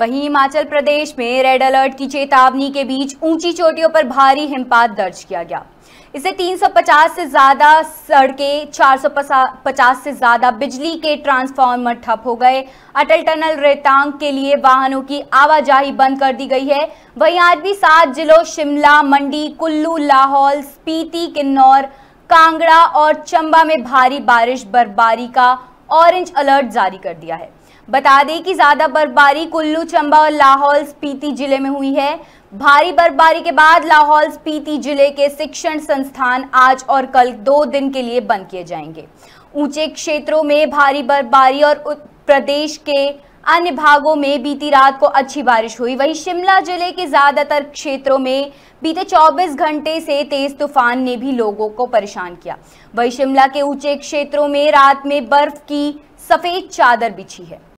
वहीं हिमाचल प्रदेश में red alert की चेतावनी के बीच ऊंची चोटियों पर भारी हिमपात दर्ज किया गया इससे 350 से ज्यादा सड़कें 450 से ज्यादा बिजली के ट्रांसफार्मर ठप हो गए अटल टनल रेतांग के लिए वाहनों की आवाजाही बंद कर दी गई है वहीं आज भी सात जिलों शिमला मंडी कुल्लू लाहौल स्पीति किन्नौर कांगड़ा और चंबा में भारी बारिश बर्फबारी का ऑरेंज अलर्ट जारी कर दिया है बता दें कि ज्यादा बर्फबारी कुल्लू चंबा और लाहौल स्पीति जिले में हुई है भारी बर्फबारी के बाद लाहौल स्पीति जिले के शिक्षण संस्थान आज और कल दो दिन के लिए बंद किए जाएंगे ऊंचे क्षेत्रों में भारी बर्फबारी और प्रदेश के अन्य भागों में बीती रात को अच्छी बारिश हुई वहीं शिमला जिले के ज्यादातर क्षेत्रों में बीते 24 घंटे से तेज तूफान ने भी लोगों को परेशान किया वहीं शिमला के ऊंचे क्षेत्रों में रात में बर्फ की सफेद चादर बिछी है